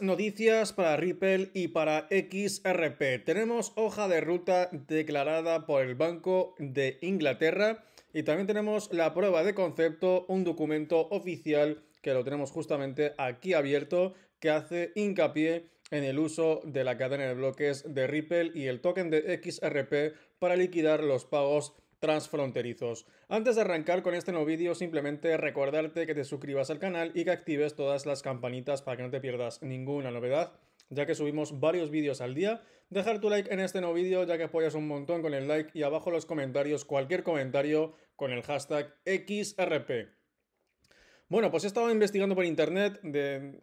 Noticias para Ripple y para XRP. Tenemos hoja de ruta declarada por el Banco de Inglaterra y también tenemos la prueba de concepto, un documento oficial que lo tenemos justamente aquí abierto que hace hincapié en el uso de la cadena de bloques de Ripple y el token de XRP para liquidar los pagos transfronterizos. Antes de arrancar con este nuevo vídeo, simplemente recordarte que te suscribas al canal y que actives todas las campanitas para que no te pierdas ninguna novedad ya que subimos varios vídeos al día. Dejar tu like en este nuevo vídeo, ya que apoyas un montón con el like y abajo los comentarios, cualquier comentario con el hashtag XRP. Bueno, pues he estado investigando por internet.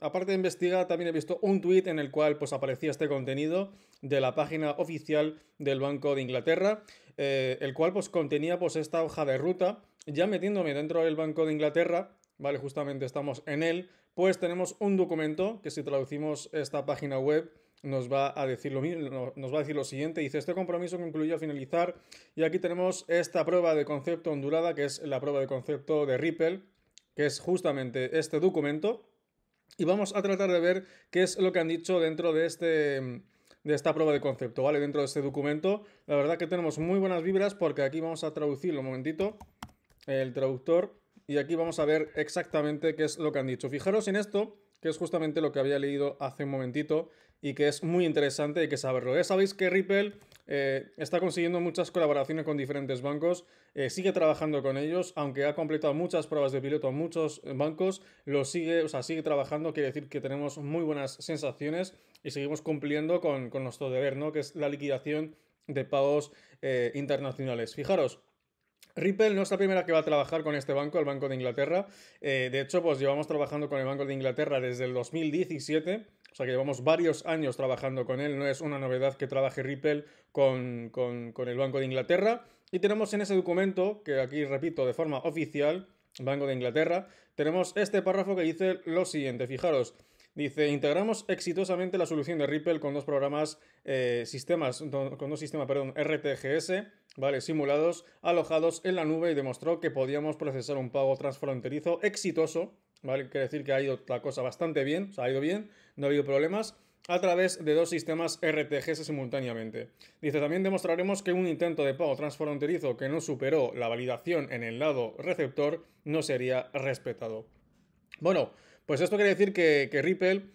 aparte de investigar, también he visto un tuit en el cual pues, aparecía este contenido de la página oficial del Banco de Inglaterra, eh, el cual pues, contenía pues, esta hoja de ruta. Ya metiéndome dentro del Banco de Inglaterra, ¿vale? Justamente estamos en él, pues tenemos un documento que si traducimos esta página web nos va a decir lo nos va a decir lo siguiente, dice, este compromiso concluye a finalizar y aquí tenemos esta prueba de concepto ondulada que es la prueba de concepto de Ripple que es justamente este documento, y vamos a tratar de ver qué es lo que han dicho dentro de este de esta prueba de concepto, ¿vale? Dentro de este documento. La verdad que tenemos muy buenas vibras porque aquí vamos a traducirlo un momentito, el traductor, y aquí vamos a ver exactamente qué es lo que han dicho. Fijaros en esto, que es justamente lo que había leído hace un momentito y que es muy interesante, y que saberlo. Ya sabéis que Ripple eh, está consiguiendo muchas colaboraciones con diferentes bancos, eh, sigue trabajando con ellos, aunque ha completado muchas pruebas de piloto a muchos bancos, lo sigue, o sea, sigue trabajando, quiere decir que tenemos muy buenas sensaciones y seguimos cumpliendo con, nuestro deber, ¿no? Que es la liquidación de pagos eh, internacionales. Fijaros, Ripple no es la primera que va a trabajar con este banco, el Banco de Inglaterra. Eh, de hecho, pues llevamos trabajando con el Banco de Inglaterra desde el 2017. O sea que llevamos varios años trabajando con él. No es una novedad que trabaje Ripple con, con el Banco de Inglaterra. Y tenemos en ese documento, que aquí repito de forma oficial, Banco de Inglaterra, tenemos este párrafo que dice lo siguiente. Fijaros, Dice, integramos exitosamente la solución de Ripple con dos programas, eh, sistemas, con dos sistemas, perdón, RTGS, ¿vale? Simulados, alojados en la nube y demostró que podíamos procesar un pago transfronterizo exitoso, ¿vale? Quiere decir que ha ido la cosa bastante bien, o sea, ha ido bien, no ha habido problemas a través de dos sistemas RTGS simultáneamente. Dice, también demostraremos que un intento de pago transfronterizo que no superó la validación en el lado receptor no sería respetado. Bueno, pues esto quiere decir que, Ripple,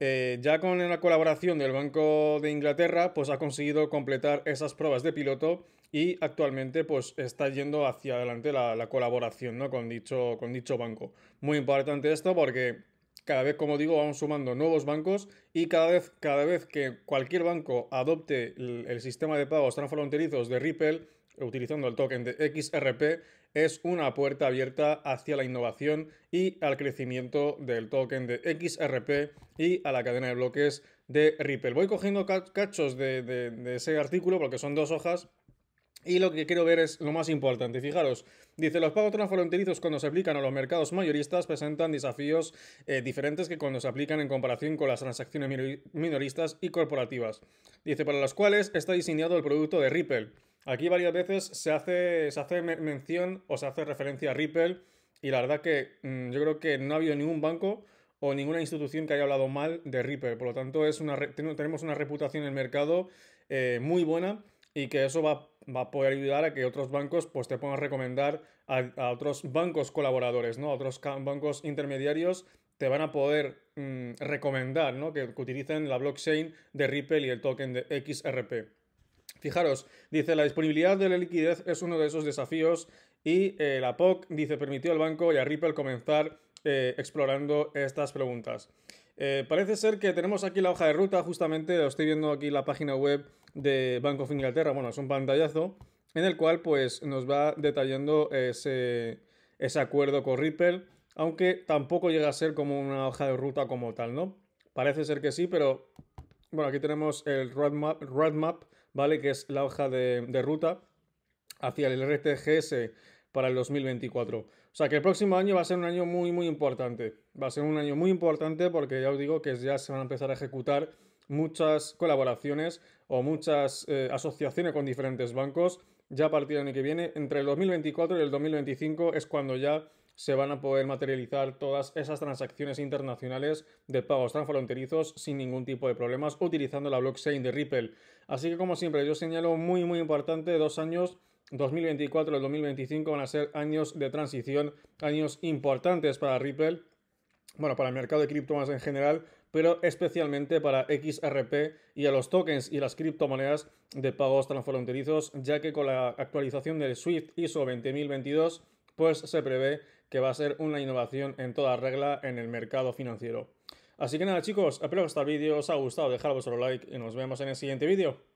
eh, ya con la colaboración del Banco de Inglaterra, pues ha conseguido completar esas pruebas de piloto y actualmente pues está yendo hacia adelante la, colaboración ¿no? con, dicho, con dicho banco. Muy importante esto porque cada vez, como digo, vamos sumando nuevos bancos y cada vez, cada vez que cualquier banco adopte el, el sistema de pagos transfronterizos de Ripple, utilizando el token de XRP, es una puerta abierta hacia la innovación y al crecimiento del token de XRP y a la cadena de bloques de Ripple. Voy cogiendo cachos de, ese artículo porque son dos hojas. Y lo que quiero ver es lo más importante. Fijaros, dice, los pagos transfronterizos cuando se aplican a los mercados mayoristas presentan desafíos eh, diferentes que cuando se aplican en comparación con las transacciones minoristas y corporativas. Dice, para las cuales está diseñado el producto de Ripple. Aquí varias veces se hace, se hace mención o se hace referencia a Ripple y la verdad que mm, yo creo que no ha habido ningún banco o ninguna institución que haya hablado mal de Ripple. Por lo tanto, es una tenemos una reputación en el mercado eh, muy buena y que eso va, va, a poder ayudar a que otros bancos pues, te puedan recomendar a, otros bancos colaboradores, ¿no? A otros bancos intermediarios te van a poder mm, recomendar ¿no? que utilicen la blockchain de Ripple y el token de XRP. Fijaros, dice la disponibilidad de la liquidez es uno de esos desafíos y eh, la POC dice permitió al banco y a Ripple comenzar eh, explorando estas preguntas. Eh, parece ser que tenemos aquí la hoja de ruta, justamente estoy viendo aquí la página web de Banco de Inglaterra, bueno, es un pantallazo, en el cual pues nos va detallando ese, ese acuerdo con Ripple, aunque tampoco llega a ser como una hoja de ruta como tal, ¿no? Parece ser que sí, pero bueno, aquí tenemos el roadmap, roadmap ¿vale? Que es la hoja de, ruta hacia el RTGS para el 2024. O sea que el próximo año va a ser un año muy, muy importante. Va a ser un año muy importante porque ya os digo que ya se van a empezar a ejecutar muchas colaboraciones o muchas eh, asociaciones con diferentes bancos ya a partir del año que viene. Entre el 2024 y el 2025 es cuando ya se van a poder materializar todas esas transacciones internacionales de pagos transfronterizos sin ningún tipo de problemas utilizando la blockchain de Ripple. Así que como siempre yo señalo muy muy importante dos años 2024 y 2025 van a ser años de transición, años importantes para Ripple, bueno, para el mercado de criptomonedas en general, pero especialmente para XRP y a los tokens y las criptomonedas de pagos transfronterizos, ya que con la actualización del SWIFT ISO 20022, pues se prevé que va a ser una innovación en toda regla en el mercado financiero. Así que nada chicos, espero que este vídeo os haya gustado, dejad vuestro like y nos vemos en el siguiente vídeo.